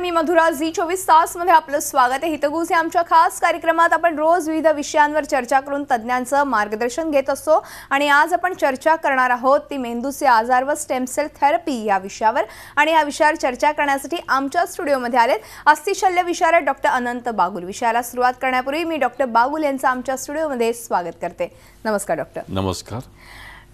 मी Madhura Zee चोवीस मध्ये आपलं स्वागत आहे हितगुज या आमच्या खास कार्यक्रमात आपण रोज विविध विषयांवर चर्चा करून तज्ज्ञांचं मार्गदर्शन घेत असतो आणि आज आपण चर्चा करणार आहोत ती मेंदूचे आजार व स्टेमसेल थेरपी या विषयावर आणि या विषयावर चर्चा करण्यासाठी आमच्या स्टुडिओमध्ये आलेत अस्थिशल्य विषयावर डॉक्टर अनंत बागुल विषयाला सुरुवात करण्यापूर्वी मी डॉक्टर बागुल यांचं आमच्या स्टुडिओमध्ये स्वागत करते नमस्कार डॉक्टर नमस्कार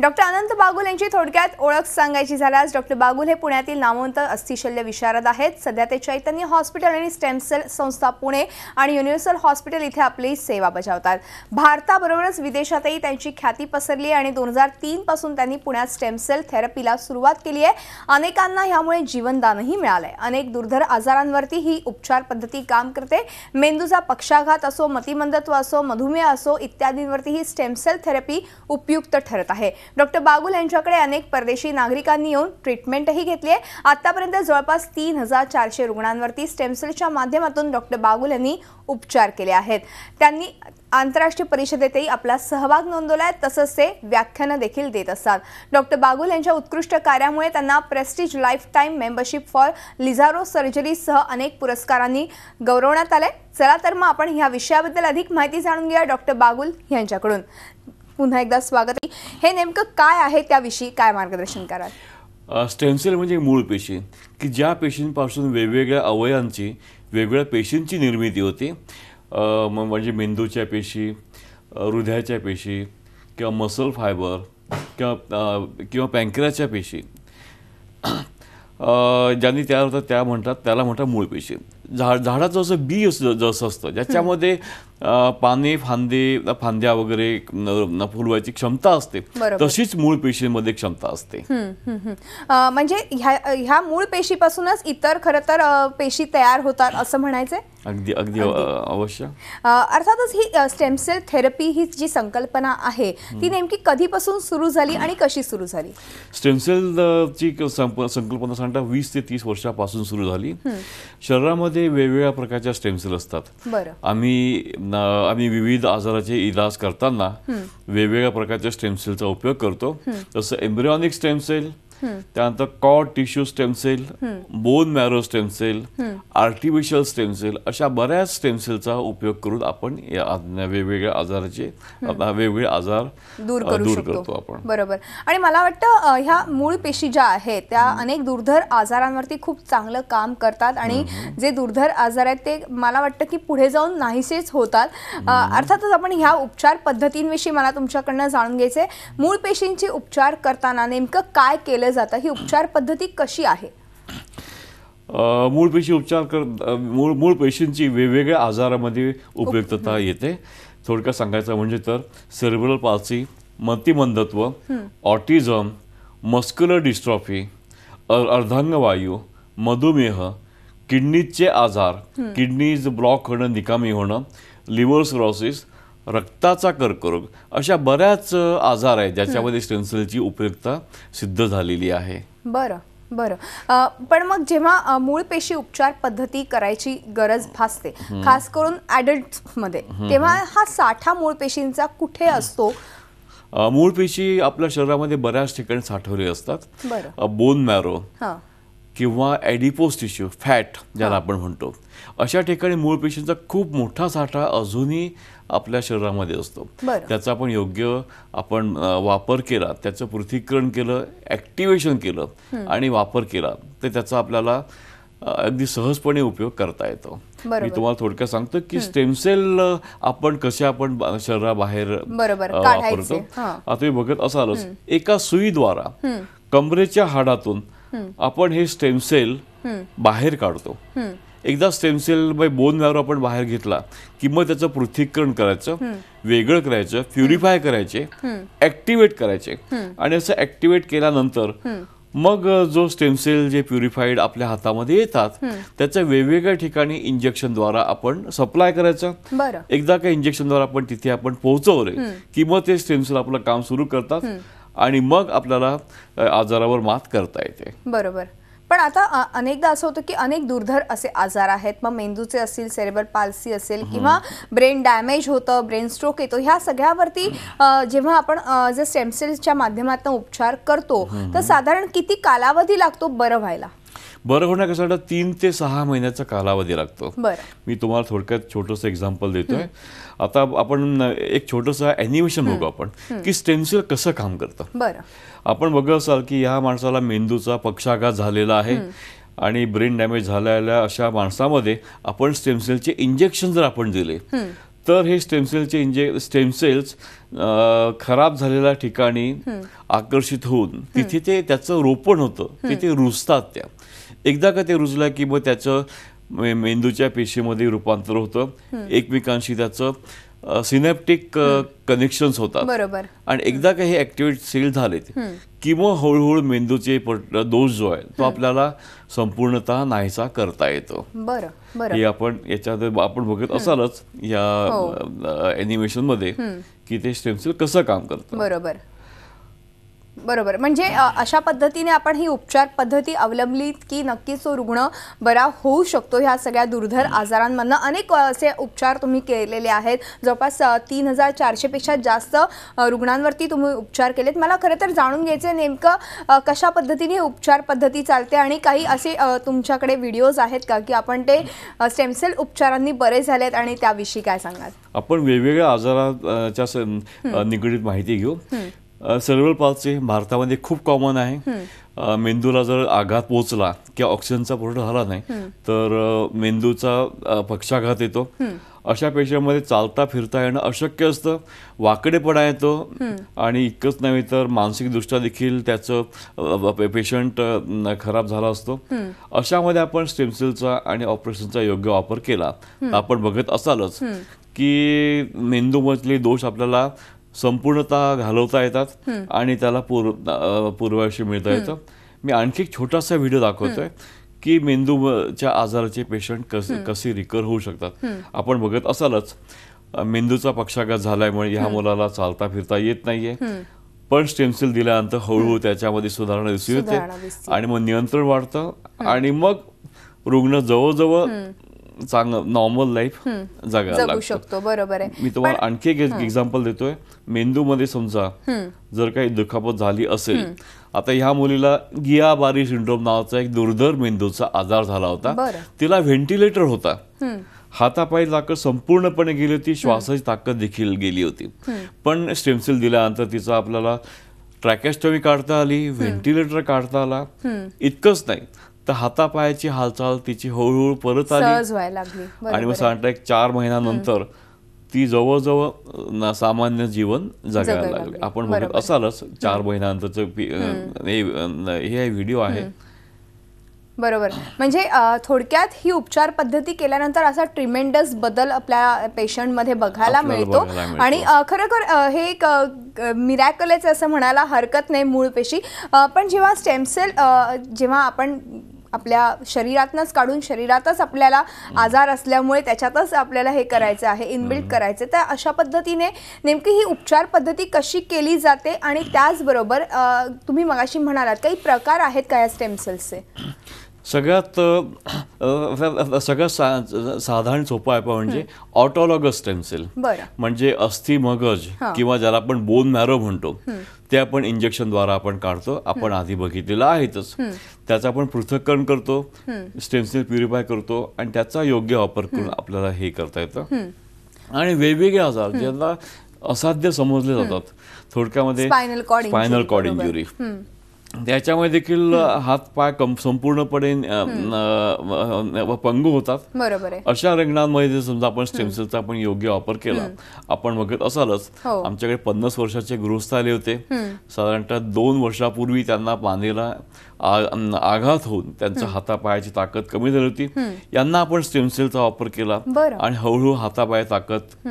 डॉक्टर अनंत बागुल यांची थोडक्यात ओळख सांगायची झाल्यास डॉक्टर बागुल हे पुण्यातील नामवंत अस्थिशल्य विशारद आहेत सध्या ते चैतन्य हॉस्पिटल आणि स्टेम सेल संस्था पुणे आणि युनिव्हर्सल हॉस्पिटल इथे आपली सेवा बजावतात भारताबरोबरच विदेशातही त्यांची ख्याती पसरली आहे आणि दोन हजार तीनपासून त्यांनी पुण्यात स्टेम सेल थेरपीला सुरुवात केली आहे अनेकांना ह्यामुळे जीवनदानही मिळालं आहे अनेक दुर्धर आजारांवरती ही उपचार पद्धती काम करते मेंदूचा पक्षाघात असो मतिमंदत्व असो मधुमेह असो इत्यादींवरती ही स्टेम सेल थेरपी उपयुक्त ठरत आहे डॉक्टर बागुल यांच्याकडे अनेक परदेशी नागरिकांनी येऊन ट्रीटमेंटही घेतली आहे आतापर्यंत जवळपास तीन हजार चारशे रुग्णांवरती स्टेमसेलच्या माध्यमातून डॉक्टर बागुल यांनी उपचार केले आहेत त्यांनी आंतरराष्ट्रीय परिषदेतही आपला सहभाग नोंदवला आहे तसंच ते व्याख्यानं देखील देत असतात डॉक्टर बागुल यांच्या उत्कृष्ट कार्यामुळे त्यांना prestige lifetime membership for लिझारो सर्जरीसह अनेक पुरस्कारांनी गौरवण्यात आले चला तर मग आपण ह्या विषयाबद्दल अधिक माहिती जाणून घेऊया डॉक्टर बागुल यांच्याकडून पुन्हा एकदा स्वागत हे नेमकं काय आहे त्याविषयी काय मार्गदर्शन कराल स्टेमसेल म्हणजे मूळ पेशी की ज्या पेशींपासून वेगवेगळ्या अवयांची वेगवेगळ्या पेशींची निर्मिती होते म्हणजे मेंदूच्या पेशी हृदयाच्या पेशी किंवा मसल फायबर किंवा किंवा पँक्रियाच्या पेशी ज्यांनी तयार होतात त्या म्हणतात त्याला म्हणतात मूळ पेशी झाड झाडाचं जसं बी असं जसं असतं ज्याच्यामध्ये पाणी फांदे फांद्या वगैरे फुलवायची क्षमता असते तशीच मूळ पेशीमध्ये क्षमता असते म्हणजे ह्या मूळ पेशीपासूनच इतर खर तर पेशी तयार होतात असं म्हणायचं अगदी अगदी अवश्य अर्थातच ही स्टेमसेल थेरपी ही जी संकल्पना आहे ती नेमकी कधीपासून सुरू झाली आणि कशी सुरू झाली स्टेमसेलची संकल्पना सांगता वीस ते तीस वर्षापासून सुरू झाली शरीरामध्ये वेगवेगळ्या प्रकारच्या स्टेमसेल असतात आम्ही आणि विविध आजाराचे इलाज करताना वेगवेगळ्या प्रकारच्या स्टेमसेलचा उपयोग करतो जसं एम्ब्रिओनिक सेल, त्यानंतर cord tissue stem cell bone marrow stem cell artificial stem stem cell अशा बऱ्याच स्टेमसेलचा उपयोग करून आपण वेगवेगळ्या आजाराचे वेगवेगळे आजार दूर दूर करतो आपण बरोबर आणि मला वाटतं ह्या मूळ पेशी ज्या आहेत त्या अनेक दुर्धर आजारांवरती खूप चांगलं काम करतात आणि जे दुर्धर आजार आहेत ते मला वाटतं की पुढे जाऊन नाहीसेच होतात अर्थातच आपण ह्या उपचार पद्धतींविषयी मला तुमच्याकडनं जाणून घ्यायचे मूळ पेशींचे उपचार करताना नेमकं काय केलं केलं जातं ही उपचार पद्धती कशी आहे मूळ पेशी उपचार कर मूळ मूळ पेशींची वेगवेगळ्या आजारामध्ये उपयुक्तता येते थोडक्यात सांगायचं म्हणजे तर सेरेब्रल पाल्सी मतिमंदत्व ऑटिझम मस्क्युलर डिस्ट्रॉफी अर्धांगवायू मधुमेह किडनीचे आजार किडनीज ब्लॉक होणं निकामी होणं लिव्हर सिरोसिस रक्ताचा कर्करोग अशा बऱ्याच आजार आहेत ज्याच्यामध्ये स्टेन्सिलची उपयुक्तता सिद्ध झालेली आहे बरं बरं पण मग जेव्हा मूळ पेशी उपचार पद्धती करायची गरज भासते खास करून मध्ये तेव्हा हा साठा मूळ पेशींचा कुठे असतो मूळ पेशी आपल्या शरीरामध्ये बऱ्याच ठिकाणी साठवली असतात बोन मॅरो किंवा ॲडिपोस टिश्यू फॅट ज्याला आपण म्हणतो अशा ठिकाणी मूळ पेशींचा खूप मोठा साठा अजूनही आपल्या शरीरामध्ये असतो त्याचा आपण योग्य आपण वापर केला त्याचं पृथ्वीकरण केलं ऍक्टिवेशन केलं आणि वापर केला तर त्याचा आपल्याला अगदी सहजपणे उपयोग करता येतो मी तुम्हाला थोडक्यात सांगतो की स्टेमसेल आपण कसे आपण शरीराबाहेर वापरतो आता तुम्ही बघत असालच एका सुईद्वारा कमरेच्या हाडातून आपण हे स्टेमसेल बाहेर काढतो एकदा स्टेमसेल बोन मॅरो आपण बाहेर घेतला की मग त्याचं पृथ्वीकरण करायचं वेगळं करायचं प्युरिफाय करायचे ऍक्टिव्हेट करायचे आणि असं ऍक्टिव्हेट केल्यानंतर मग जो स्टेमसेल जे प्युरिफाईड आपल्या हातामध्ये येतात त्याचं वेगवेगळ्या ठिकाणी इंजेक्शनद्वारा आपण सप्लाय करायचं एकदा का इंजेक्शनद्वारा आपण तिथे आपण पोहोचवले की मग ते स्टेमसेल आपलं काम सुरू करतात आणि मग आपल्याला आजारावर मात करता येते बरोबर पण आता अनेकदा असं होतं की अनेक दुर्धर असे आजार आहेत मग मेंदूचे असेल सेरेबर पाल्सी असेल किंवा ब्रेन डॅमेज होतं ब्रेन स्ट्रोक येतो ह्या सगळ्यावरती जेव्हा आपण जे स्टेमसेल्सच्या माध्यमातून उपचार करतो तर साधारण किती कालावधी लागतो बरं व्हायला बरं होण्याकरता तीन ते सहा महिन्याचा कालावधी लागतो मी तुम्हाला थोडक्यात छोटंसं एक्झाम्पल देतोय आता आपण एक छोटंसं ॲनिमेशन बघू आपण की स्टेन्सिल कसं काम करतं आपण बघत असाल की ह्या माणसाला मेंदूचा पक्षाघात झालेला आहे आणि ब्रेन डॅमेज झालेल्या अशा माणसामध्ये आपण स्टेमसेलचे इंजेक्शन जर आपण दिले तर हे स्टेमसेलचे इंजे स्टेमसेल्स खराब झालेल्या ठिकाणी आकर्षित होऊन तिथे ते त्याचं रोपण होतं तिथे रुजतात त्या एकदा का ते रुजलं की मग त्याचं मेंदूच्या पेशीमध्ये रूपांतर होतं एकमेकांशी त्याचं सिनेप्टिक कनेक्शन्स होतात बरोबर आणि एकदा का हे ऍक्टिव्हेट सेल झालेत की मग हळूहळू मेंदूचे दोष जो आहे तो आपल्याला संपूर्णतः नाहीसा करता येतो बरं हे आपण याच्यात आपण बघत असालच या हो. मध्ये की ते स्टेमसेल कसं काम करतं बरोबर बरोबर म्हणजे अशा पद्धतीने आपण ही उपचार पद्धती अवलंबली की नक्कीच तो रुग्ण बरा होऊ शकतो ह्या सगळ्या दुर्धर आजारांमधनं अनेक असे उपचार तुम्ही केलेले आहेत जवळपास तीन हजार चारशेपेक्षा जास्त रुग्णांवरती तुम्ही उपचार केलेत मला खरं तर जाणून आहे नेमकं कशा पद्धतीने उपचार पद्धती चालते आणि काही असे तुमच्याकडे व्हिडिओज आहेत का की आपण ते स्टेमसेल उपचारांनी बरे झालेत आणि त्याविषयी काय सांगाल आपण वेगवेगळ्या आजाराच्या निगडीत माहिती घेऊ सेरेब्रल पाल्सी भारतामध्ये खूप कॉमन आहे मेंदूला जर आघात पोचला किंवा ऑक्सिजनचा पुरवठा झाला नाही तर मेंदूचा पक्षाघात येतो अशा पेशंटमध्ये चालता फिरता येणं अशक्य असतं वाकडेपणा येतो आणि इतकंच नव्हे तर मानसिकदृष्ट्या देखील त्याचं पेशंट खराब झाला असतो अशामध्ये आपण स्टेमसेलचा आणि ऑपरेशनचा योग्य वापर केला आपण बघत असालच की मेंदूमधले दोष आपल्याला संपूर्णतः घालवता येतात आणि त्याला पूर्व पूर्वायुष्य मिळता येतं मी आणखी एक छोटासा व्हिडिओ दाखवतोय की मेंदूच्या आजाराचे पेशंट कसे कसे रिकर होऊ शकतात आपण बघत असालच मेंदूचा पक्षाघात झाल्यामुळे ह्या मुलाला चालता फिरता येत नाहीये पण स्टेमसेल दिल्यानंतर हळूहळू त्याच्यामध्ये सुधारणा दिसून येते आणि मग नियंत्रण वाढतं आणि मग रुग्ण जवळजवळ चांगलं नॉर्मल लाईफ जगायला शकतो बरोबर आहे मी तुम्हाला आणखी एक एक्झाम्पल देतोय मध्ये समजा जर काही दुखापत झाली असेल आता ह्या मुलीला गियाबारी सिंड्रोम नावाचा एक दुर्धर मेंदूचा आजार झाला होता तिला व्हेंटिलेटर होता हातापायी ताकद संपूर्णपणे गेली होती श्वासाची ताकद देखील गेली होती पण स्टेमसेल दिल्यानंतर तिचा आपल्याला ट्रॅकॅस्टमी काढता आली व्हेंटिलेटर काढता आला इतकंच नाही तर हातापायाची हालचाल तिची हळूहळू परत आली व्हायला लागली आणि मग साधारणतः एक चार महिन्यानंतर ती जवळजवळ सामान्य जीवन जगायला लागलं आपण म्हणत असालच चार महिन्यानंतरच हे व्हिडिओ आहे बरोबर म्हणजे थोडक्यात ही उपचार पद्धती केल्यानंतर असा ट्रिमेंडस बदल आपल्या पेशंटमध्ये बघायला मिळतो आणि खरोखर हे एक मिरॅकलेच असं म्हणायला हरकत नाही मूळ पेशी पण जेव्हा स्टेमसेल जेव्हा आपण आपल्या शरीरातनंच काढून शरीरातच आपल्याला आजार असल्यामुळे त्याच्यातच आपल्याला हे करायचं आहे इनबिल्ट करायचं तर अशा पद्धतीने नेमकी ही उपचार पद्धती कशी केली जाते आणि त्याचबरोबर तुम्ही मगाशी म्हणालात काही प्रकार आहेत का या स्टेमसेल्सचे सगळ्यात सगळ्यात साधारण सोपा आहे म्हणजे ऑटोलॉगस स्टेमसेल म्हणजे अस्थि मगज किंवा ज्याला आपण बोन मॅरो म्हणतो ते आपण इंजेक्शनद्वारा आपण काढतो आपण आधी बघितलेलं आहेच त्याचं आपण पृथक्करण करतो स्टेमसेल प्युरिफाय करतो आणि त्याचा योग्य वापर करून आपल्याला हे करता येतं आणि वेगवेगळे आजार ज्यांना असाध्य समजले जातात थोडक्यामध्ये स्पायनल कॉर्ड इंजुरी त्याच्यामुळे देखील हात पाय संपूर्णपणे पंगू होतात अशा रंगणांमध्ये समजा आपण स्टेमसेलचा आपण योग्य वापर केला आपण बघत असालच हो. आमच्याकडे पन्नास वर्षाचे गृहस्थ आले होते साधारणतः दोन वर्षापूर्वी त्यांना पाण्याला आघात होऊन त्यांच्या हातापायाची ताकद कमी झाली होती यांना आपण स्टेमसेलचा वापर केला आणि हळूहळू हातापाय ताकद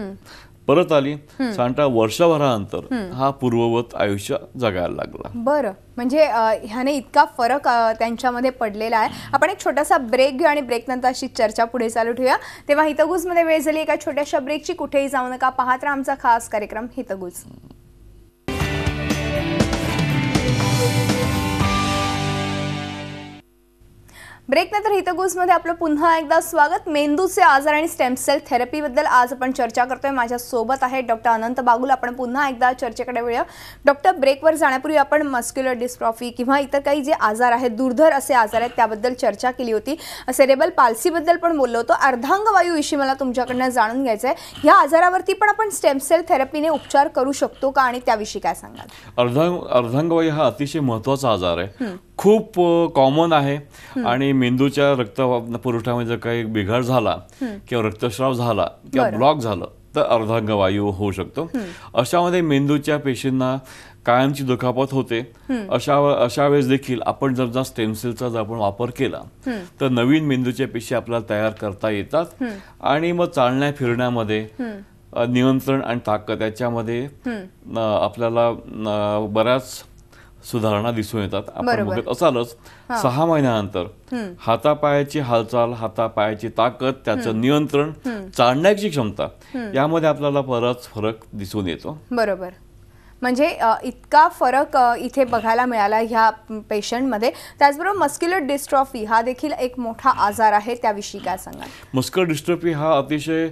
परत आली सांगता वर्षभरानंतर हा पूर्ववत आयुष्य जगायला लागला बरं म्हणजे ह्याने इतका फरक त्यांच्यामध्ये पडलेला आहे आपण एक छोटासा ब्रेक घेऊ आणि ब्रेक नंतर अशी चर्चा पुढे चालू ठेवूया तेव्हा हितगुजमध्ये वेळ झाली एका छोट्याशा ब्रेकची कुठेही जाऊ नका पाहत आमचा खास कार्यक्रम हितगुज ब्रेकनंतर हितगुजमध्ये आपलं पुन्हा एकदा स्वागत मेंदूचे आजार आणि स्टेम सेल थेरपीबद्दल आज आपण चर्चा करतोय माझ्यासोबत आहे डॉक्टर अनंत बागुल आपण पुन्हा एकदा चर्चेकडे वळूया डॉक्टर ब्रेकवर जाण्यापूर्वी आपण मस्क्युलर डिस्ट्रॉफी किंवा इतर काही जे आजार आहेत दुर्धर असे आजार आहेत त्याबद्दल चर्चा केली होती सेरेबल पालसीबद्दल पण बोललो होतो अर्धांगवायूविषयी मला तुमच्याकडनं जाणून घ्यायचं आहे ह्या आजारावरती पण आपण स्टेम सेल थेरपीने उपचार करू शकतो का आणि त्याविषयी काय सांगाल अर्धांग अर्धांगवायू हा अतिशय महत्त्वाचा आजार आहे खूप कॉमन आहे आणि मेंदूच्या रक्त पुरवठ्यामध्ये जर काही बिघाड झाला किंवा रक्तस्राव झाला किंवा ब्लॉक झालं तर वायू होऊ शकतो अशामध्ये मेंदूच्या पेशींना कायमची दुखापत होते अशा अशा वेळेस देखील आपण जर जर स्टेमसेलचा जर आपण वापर केला तर नवीन मेंदूच्या पेशी आपल्याला तयार करता येतात आणि मग चालण्या फिरण्यामध्ये नियंत्रण आणि ताकद याच्यामध्ये आपल्याला बऱ्याच सुधारणा दिसून येतात आपण बघत असालच सहा महिन्यानंतर हातापायाची हालचाल हातापायाची ताकद त्याचं नियंत्रण चालण्याची क्षमता यामध्ये आपल्याला बराच फरक दिसून येतो बरोबर म्हणजे इतका फरक इथे बघायला मिळाला ह्या पेशंटमध्ये त्याचबरोबर मस्क्युलर डिस्ट्रॉफी हा देखील एक मोठा आजार आहे त्याविषयी काय सांगा मस्क्युलर डिस्ट्रॉफी हा अतिशय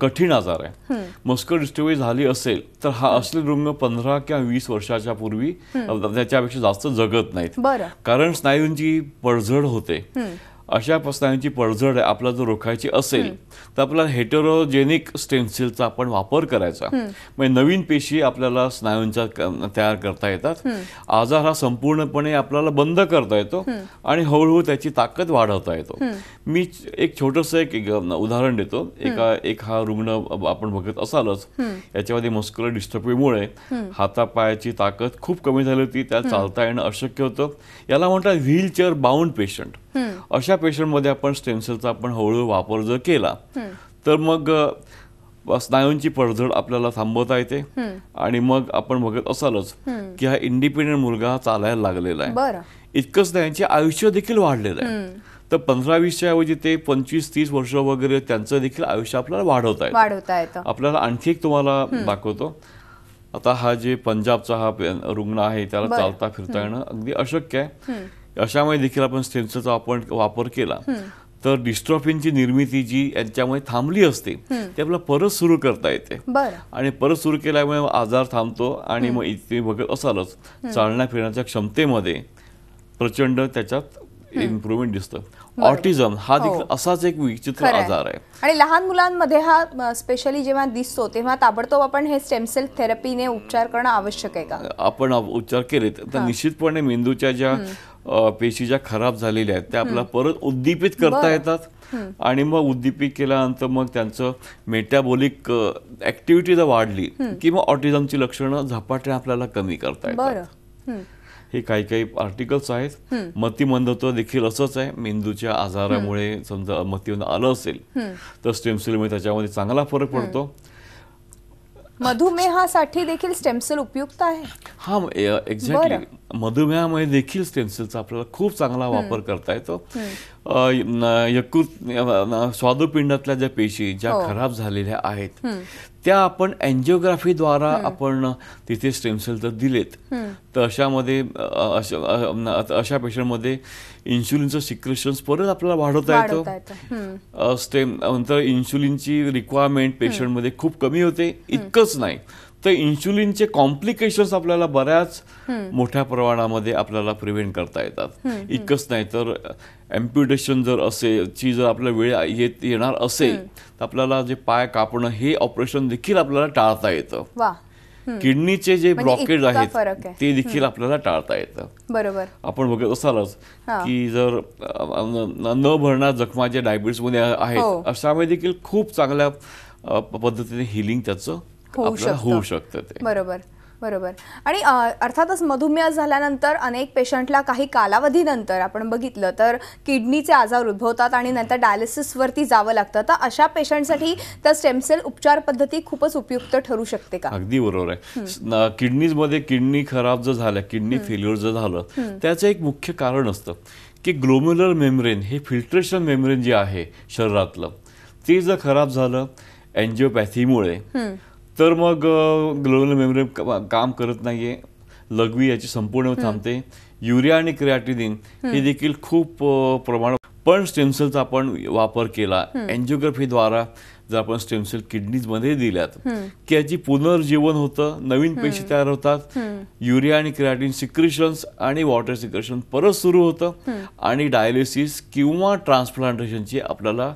कठीण आजार आहे मस्कर डिस्टर्बी झाली असेल तर हा असले रुग्ण पंधरा किंवा वीस वर्षाच्या पूर्वी त्याच्यापेक्षा जास्त जगत नाहीत कारण स्नायूंची पडझड होते अशा स्नायूंची पडझड आपला जर रोखायची असेल तर आपल्याला हेटेरोजेनिक स्टेन्सिलचा आपण वापर करायचा म्हणजे नवीन पेशी आपल्याला स्नायूंचा तयार करता येतात आजार हा संपूर्णपणे आपल्याला बंद करता येतो आणि हळूहळू त्याची ताकद वाढवता येतो मी एक छोटस एक उदाहरण देतो एका एक हा रुग्ण आपण बघत असालच याच्यामध्ये मस्क्युलर डिस्टर्बीमुळे हातापायाची ताकद खूप कमी झाली होती त्या चालता येणं अशक्य होतं याला म्हणतात व्हीलचेअर बाउंड पेशंट अशा पेशंटमध्ये आपण स्टेमसेलचा आपण हळूहळू वापर जर केला तर मग स्नायूंची पडझड आपल्याला थांबवता येते आणि मग आपण बघत असालच की हा इंडिपेंडेंट मुलगा चालायला लागलेला आहे इतकंच त्यांचे आयुष्य देखील वाढलेलं आहे तर पंधरा वीसच्या ऐवजी ते पंचवीस तीस वर्ष वगैरे त्यांचं देखील आयुष्य आपल्याला वाढवता येत वाढवता आपल्याला आणखी एक तुम्हाला दाखवतो आता हा जे पंजाबचा हा रुग्ण आहे त्याला चालता फिरता येणं अगदी अशक्य आहे अशामुळे देखील आपण स्टेन्सचा आपण वापर केला तर डिस्ट्रॉफिनची निर्मिती जी यांच्यामुळे थांबली असते ते आपल्याला परत सुरू करता येते आणि परत सुरू केल्यामुळे आजार थांबतो आणि मग इथे बघत असालच चालण्या फिरण्याच्या क्षमतेमध्ये प्रचंड त्याच्यात इम्प्रुव्हमेंट दिसतं ऑटिझम हा हो. देखील असाच एक विचित्र आजार आहे आणि लहान मुलांमध्ये हा स्पेशली जेव्हा दिसतो तेव्हा ताबडतोब आपण हे स्टेमसेल थेरपीने उपचार करणं आवश्यक आहे का आपण उपचार केले तर निश्चितपणे मेंदूच्या ज्या पेशी ज्या खराब झालेल्या आहेत त्या आपल्या परत उद्दीपित करता येतात आणि मग उद्दीपित केल्यानंतर मग त्यांचं मेटाबॉलिक ऍक्टिव्हिटी जर वाढली की मग ऑटिझमची लक्षणं झपाट्याने आपल्याला कमी करता येतात हे काही काही आर्टिकल्स आहेत मतिमंदत्व देखील असंच आहे मेंदूच्या आजारामुळे समजा मतिमंद आलं असेल तर स्टेमसेलमुळे त्याच्यामध्ये चांगला फरक पडतो मधुमेहासाठी देखील स्टेमसेल उपयुक्त आहे हा एक्झॅक्टली मधुमेहामुळे देखील स्टेमसेलचा आपल्याला खूप चांगला वापर करता येतो यकृत स्वादुपिंडातल्या ज्या पेशी ज्या हो. खराब झालेल्या आहेत त्या आपण एन्जिओग्राफीद्वारा आपण तिथे स्टेमसेल तर दिलेत तर अशामध्ये अशा पेशंटमध्ये इन्सुलिनचं सिक्रेशन परत आपल्याला वाढवता येतं स्टेम नंतर इन्शुलिनची रिक्वायरमेंट पेशंटमध्ये खूप कमी होते इतकंच नाही तर इन्शुलिनचे कॉम्प्लिकेशन्स आपल्याला बऱ्याच मोठ्या प्रमाणामध्ये आपल्याला प्रिव्हेंट करता येतात इतकंच नाही तर एम्प्युटेशन जर असेल ची जर आपल्या वेळ येत येणार असेल तर आपल्याला जे पाय कापणं हे ऑपरेशन देखील आपल्याला टाळता येतं किडनीचे जे ब्लॉकेज म्हणजे आहेत ते देखील आपल्याला टाळता येतं बरोबर आपण बघत असालच की जर न भरणार जखमा जे मध्ये आहेत हो. अशामुळे देखील खूप चांगल्या पद्धतीने हिलिंग त्याचं होऊ होऊ शकतं ते बरोबर बरोबर आणि अर्थातच मधुमेह झाल्यानंतर अनेक पेशंटला काही कालावधीनंतर आपण बघितलं तर किडनीचे आजार उद्भवतात आणि नंतर डायलिसिसवरती जावं लागतं तर अशा पेशंटसाठी तर स्टेमसेल उपचार पद्धती खूपच उपयुक्त ठरू शकते का अगदी बरोबर आहे किडनीज किडनीजमध्ये किडनी खराब जर झाल्या किडनी फेल्युअर जर झालं त्याचं एक मुख्य कारण असतं की ग्लोम्युलर मेम्ब्रेन हे फिल्ट्रेशन मेम्ब्रेन जे आहे शरीरातलं ते जर खराब झालं एन्जिओपॅथीमुळे तर मग ग्लोबल मेमरी काम करत नाही आहे लघवी याची संपूर्ण थांबते युरिया आणि क्रिएटिदिन हे देखील खूप प्रमाण पण स्टेमसेलचा आपण वापर केला एन्जिओग्राफीद्वारा जर आपण स्टेमसेल किडनीजमध्ये दिल्यात की याची पुनर्जीवन होतं नवीन पेशी तयार होतात युरिया आणि क्रिएटिन सिक्रिशन्स आणि वॉटर सिक्रिशन परत सुरू होतं आणि डायलिसिस किंवा ट्रान्सप्लांटेशनची आपल्याला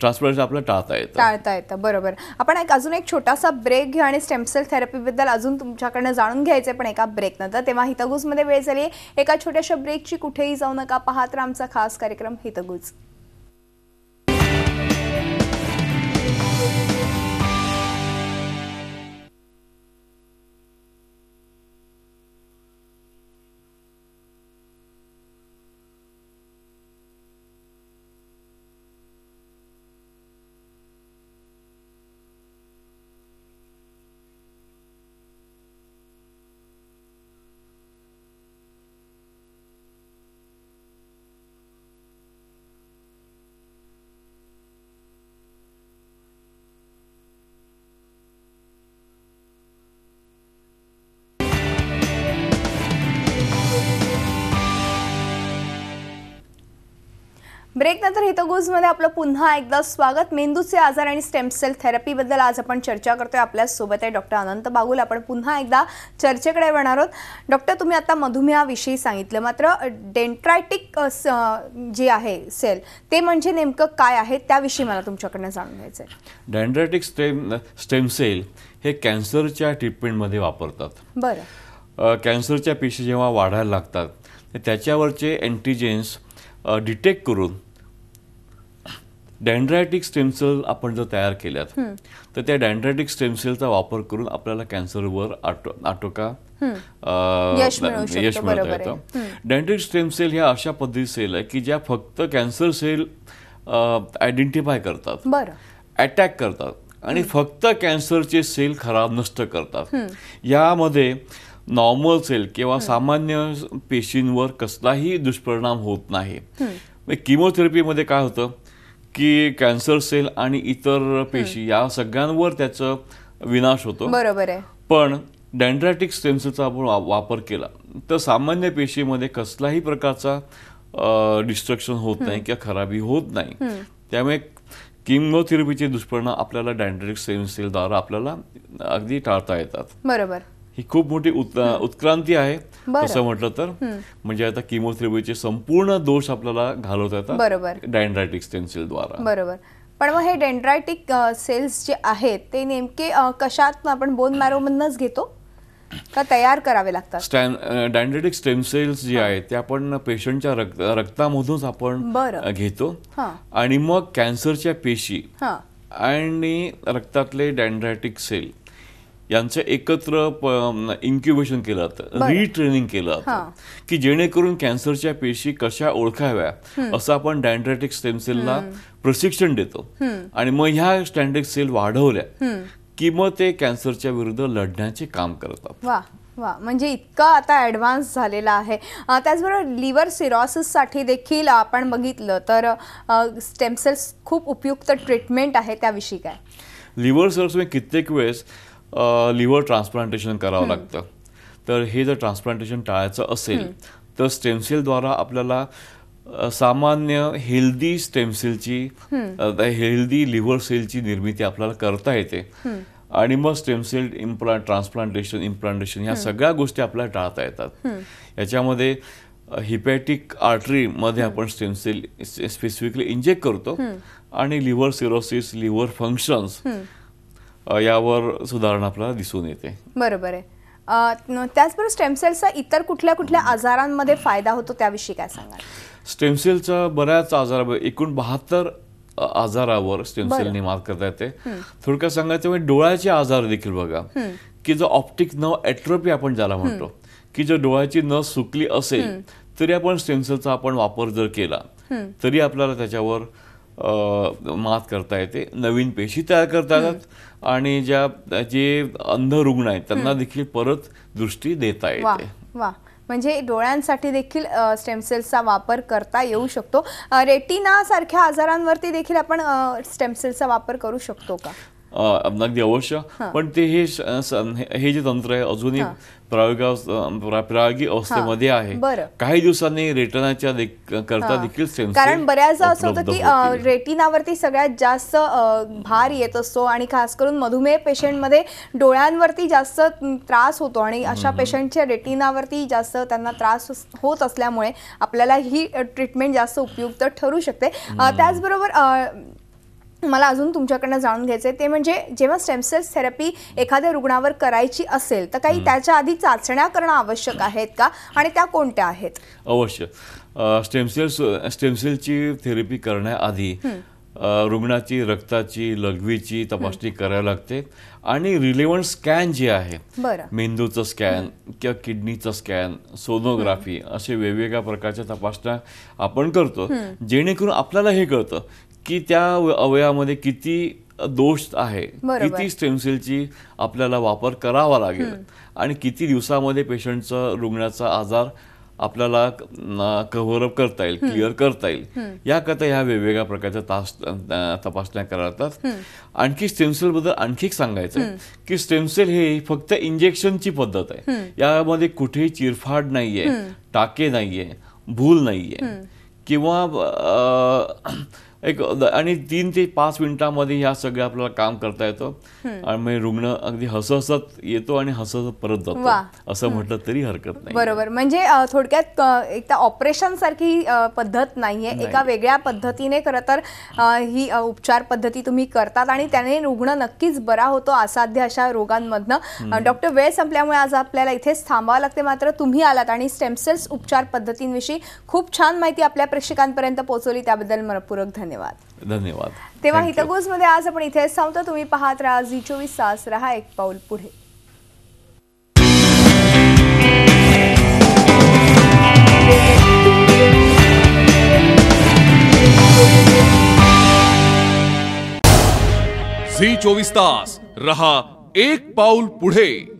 ट्रान्सप्लांट आपलं टाळता येतं टाळता येतं बरोबर आपण एक अजून एक छोटासा ब्रेक घ्या आणि स्टेमसेल थेरपीबद्दल अजून तुमच्याकडनं जाणून घ्यायचं पण एका ब्रेक नंतर तेव्हा हितगुजमध्ये वेळ झाली एका छोट्याशा ब्रेकची कुठेही जाऊ नका पाहत आमचा खास कार्यक्रम हितगुज ब्रेकनंतर हितगुजमध्ये आपलं पुन्हा एकदा स्वागत मेंदूचे आजार आणि स्टेम सेल थेरपीबद्दल आज आपण चर्चा करतोय आपल्या सोबत आहे डॉक्टर अनंत बागुल आपण पुन्हा एकदा चर्चेकडे येणार आहोत डॉक्टर तुम्ही आता मधुमेहाविषयी सांगितलं मात्र डेंट्रायटिक जे आहे सेल ते म्हणजे नेमकं काय आहे त्याविषयी मला तुमच्याकडनं जाणून घ्यायचं आहे डेंड्रायटिक स्टेम स्टेम सेल हे कॅन्सरच्या ट्रीटमेंटमध्ये वापरतात बरं कॅन्सरच्या पेशी जेव्हा वाढायला लागतात त्याच्यावरचे अँटीजेन्स डिटेक्ट करून डँड्रायटिक स्टेमसेल आपण जर तयार केल्यात तर त्या डँड्रायटिक स्टेमसेलचा वापर करून आपल्याला कॅन्सरवर आटो आटोका यश होतं येतं डँड्रिक स्टेमसेल ह्या अशा पद्धती सेल आहे की ज्या फक्त कॅन्सर सेल आयडेंटिफाय करतात अटॅक करतात आणि फक्त कॅन्सरचे सेल खराब नष्ट करतात यामध्ये नॉर्मल सेल किंवा सामान्य पेशींवर कसलाही दुष्परिणाम होत नाही किमोथेरपीमध्ये काय होतं की कॅन्सर सेल आणि इतर पेशी या सगळ्यांवर त्याचं विनाश होतो बरोबर आहे पण डँड्रॅटिक स्टेमसेलचा आपण वापर केला तर सामान्य पेशीमध्ये कसलाही प्रकारचा डिस्ट्रक्शन होत नाही किंवा खराबी होत नाही त्यामुळे किमोथेरपीचे दुष्परिणाम आपल्याला डँड्रॅटिक स्टेम सेलद्वारा आपल्याला अगदी टाळता येतात बरोबर ही खूप मोठी उत्क्रांती आहे तसं म्हटलं तर म्हणजे आता किमोथेरपीचे संपूर्ण दोष आपल्याला घालवता येतात बरोबर स्टेम स्टेन्सिल द्वारा बरोबर पण मग हे डेंड्रायटिक सेल्स जे आहेत ते नेमके कशात आपण बोन मॅरो मधूनच घेतो का तयार करावे लागतात स्टॅन स्टेम सेल्स जे आहेत ते आपण पेशंटच्या रक्त रक्तामधूनच आपण घेतो आणि मग कॅन्सरच्या पेशी आणि रक्तातले डॅन्ड्रायटिक सेल यांचं एकत्र इन्क्युबेशन केलं जातं रिट्रेनिंग केलं जातं की जेणेकरून कॅन्सरच्या पेशी कशा ओळखाव्या असं आपण डॅन्ड्रेटिक स्टेम सेलला प्रशिक्षण देतो आणि मग ह्या स्टँड्रेटिक सेल वाढवल्या की मग ते कॅन्सरच्या विरुद्ध लढण्याचे काम करतात वा म्हणजे इतका आता ॲडव्हान्स झालेला आहे त्याचबरोबर लिव्हर सिरॉसिससाठी देखील आपण बघितलं तर स्टेमसेल्स खूप उपयुक्त ट्रीटमेंट आहे त्याविषयी काय लिव्हर म्हणजे मी कित्येक वेळेस लिव्हर ट्रान्सप्लांटेशन करावं लागतं तर हे जर ट्रान्सप्लांटेशन टाळायचं असेल तर स्टेमसेलद्वारा आपल्याला सामान्य हेल्दी स्टेमसेलची हेल्दी लिव्हर सेलची निर्मिती आपल्याला करता येते आणि मग स्टेमसेल इम्प्ला ट्रान्सप्लांटेशन इम्प्लांटेशन ह्या सगळ्या गोष्टी आपल्याला टाळता येतात याच्यामध्ये हिपॅटिक आर्टरीमध्ये आपण स्टेमसेल स्पेसिफिकली इंजेक्ट करतो आणि लिव्हर सिरोसिस लिव्हर फंक्शन्स यावर सुधारणा आपल्याला दिसून येते बरोबर आहे त्याचबरोबर स्टेमसेलचा इतर कुठल्या कुठल्या आजारांमध्ये फायदा होतो त्याविषयी काय सांगा स्टेमसेलचा बऱ्याच आजारावर एकूण बहात्तर आजारावर स्टेमसेलने मात करता येते थोडक्यात सांगायचं म्हणजे डोळ्याचे आजार देखील बघा की जो ऑप्टिक नव एट्रोपी आपण ज्याला म्हणतो की जर डोळ्याची नस सुकली असेल तरी आपण स्टेमसेलचा आपण वापर जर केला तरी आपल्याला त्याच्यावर मात करता येते नवीन पेशी तयार करता येतात आणि ज्या जे अंध रुग्ण आहेत त्यांना देखील परत दृष्टी देता येते वा म्हणजे डोळ्यांसाठी देखील स्टेम स्टेमसेल्सचा वापर करता येऊ शकतो रेटिना सारख्या आजारांवरती देखील आपण स्टेम स्टेमसेल्सचा वापर करू शकतो का अगदी अवश्य पण ते हे जे तंत्र आहे अजूनही प्रायोगाव अवस्थेमध्ये आहे काही दिवसांनी रेटनाच्या करता देखील कारण बऱ्याचदा असं होतं की रेटिनावरती सगळ्यात जास्त भार येत असतो आणि खास करून मधुमेह पेशंटमध्ये डोळ्यांवरती जास्त त्रास होतो आणि अशा पेशंटच्या रेटिनावरती जास्त त्यांना त्रास होत असल्यामुळे आपल्याला ही ट्रीटमेंट जास्त उपयुक्त ठरू शकते त्याचबरोबर मला अजून तुमच्याकडनं जाणून घ्यायचं आहे ते म्हणजे जेव्हा स्टेमसेल्स थेरपी एखाद्या रुग्णावर करायची असेल तर काही त्याच्या आधी चाचण्या करणं आवश्यक आहेत का आणि त्या कोणत्या आहेत अवश्य स्टेमसेल्स स्टेमसेलची थेरपी करण्याआधी रुग्णाची रक्ताची लघवीची तपासणी करायला लागते आणि रिलेवंट स्कॅन जे आहे मेंदूचं स्कॅन किंवा किडनीचं स्कॅन सोनोग्राफी असे वेगवेगळ्या प्रकारच्या तपासण्या आपण करतो जेणेकरून आपल्याला हे कळतं की त्या अवयवामध्ये किती दोष आहे किती स्टेमसेलची आपल्याला वापर करावा लागेल आणि किती दिवसामध्ये पेशंटचं रुग्णाचा आजार आपल्याला कव्हर अप करता येईल क्लिअर करता येईल याकरता ह्या वेगवेगळ्या प्रकारच्या तास तपासण्या करतात आणखी स्टेमसेल बद्दल आणखी सांगायचं की स्टेमसेल हे फक्त इंजेक्शनची पद्धत आहे यामध्ये कुठेही चिरफाड नाहीये टाके नाहीये भूल नाहीये किंवा एक आणि तीन ते पाच मिनिटांमध्ये ह्या सगळ्या आपल्याला काम करता येतं आणि रुग्ण अगदी हसत येतो आणि हसत परत जातो असं म्हटलं तरी हरकत नाही बरोबर म्हणजे थोडक्यात एक तर ऑपरेशन सारखी पद्धत नाहीये एका वेगळ्या पद्धतीने खरं तर ही उपचार पद्धती तुम्ही करतात आणि त्याने रुग्ण नक्कीच बरा होतो असाध्य अशा रोगांमधन डॉक्टर वेळ संपल्यामुळे आज आपल्याला इथेच थांबावं लागते मात्र तुम्ही आलात आणि स्टेमसेल्स उपचार पद्धतींविषयी खूप छान माहिती आपल्या प्रेक्षकांपर्यंत पोहोचवली त्याबद्दल मनपूर्वक धन्यवाद धन्यवाद धन्यवाद तेव्हा हितगोज मध्ये आज आपण इथेच थांबतो तुम्ही पाहत राहा झी चोवीस तास राहा एक पाऊल पुढे झी चोवीस तास रहा एक पाऊल पुढे